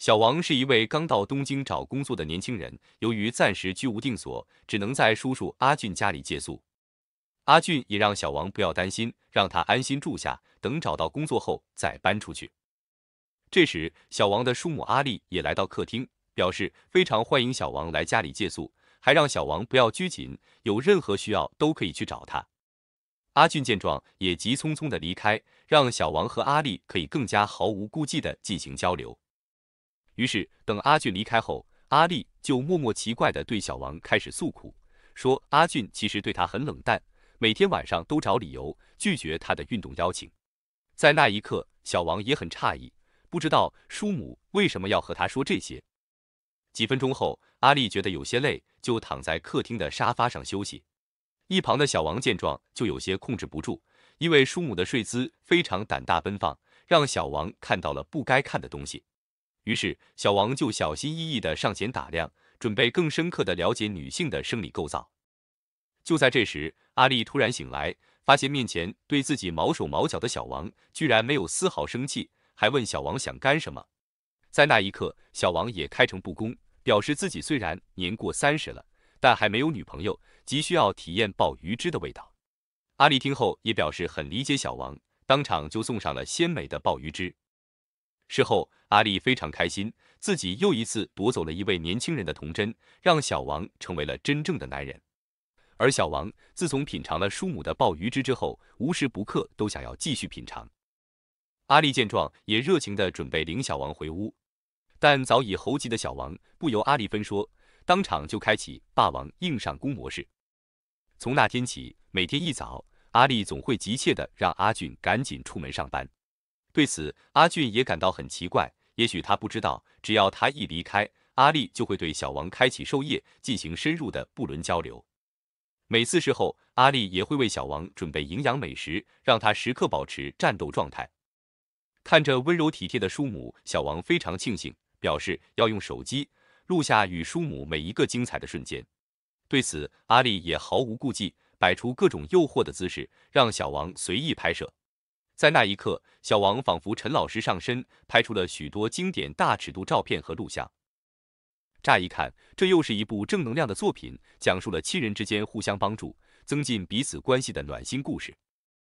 小王是一位刚到东京找工作的年轻人，由于暂时居无定所，只能在叔叔阿俊家里借宿。阿俊也让小王不要担心，让他安心住下，等找到工作后再搬出去。这时，小王的叔母阿丽也来到客厅，表示非常欢迎小王来家里借宿，还让小王不要拘谨，有任何需要都可以去找他。阿俊见状也急匆匆的离开，让小王和阿丽可以更加毫无顾忌的进行交流。于是，等阿俊离开后，阿丽就默默奇怪的对小王开始诉苦，说阿俊其实对他很冷淡，每天晚上都找理由拒绝他的运动邀请。在那一刻，小王也很诧异，不知道叔母为什么要和他说这些。几分钟后，阿丽觉得有些累，就躺在客厅的沙发上休息。一旁的小王见状就有些控制不住，因为叔母的睡姿非常胆大奔放，让小王看到了不该看的东西。于是，小王就小心翼翼地上前打量，准备更深刻地了解女性的生理构造。就在这时，阿丽突然醒来，发现面前对自己毛手毛脚的小王居然没有丝毫生气，还问小王想干什么。在那一刻，小王也开诚布公，表示自己虽然年过三十了，但还没有女朋友，急需要体验鲍鱼汁的味道。阿丽听后也表示很理解小王，当场就送上了鲜美的鲍鱼汁。事后，阿丽非常开心，自己又一次夺走了一位年轻人的童真，让小王成为了真正的男人。而小王自从品尝了叔母的鲍鱼汁之后，无时不刻都想要继续品尝。阿丽见状，也热情地准备领小王回屋，但早已猴急的小王不由阿丽分说，当场就开启霸王硬上弓模式。从那天起，每天一早，阿丽总会急切地让阿俊赶紧出门上班。对此，阿俊也感到很奇怪。也许他不知道，只要他一离开，阿丽就会对小王开启授业，进行深入的不伦交流。每次事后，阿丽也会为小王准备营养美食，让他时刻保持战斗状态。看着温柔体贴的叔母，小王非常庆幸，表示要用手机录下与叔母每一个精彩的瞬间。对此，阿丽也毫无顾忌，摆出各种诱惑的姿势，让小王随意拍摄。在那一刻，小王仿佛陈老师上身，拍出了许多经典大尺度照片和录像。乍一看，这又是一部正能量的作品，讲述了亲人之间互相帮助、增进彼此关系的暖心故事。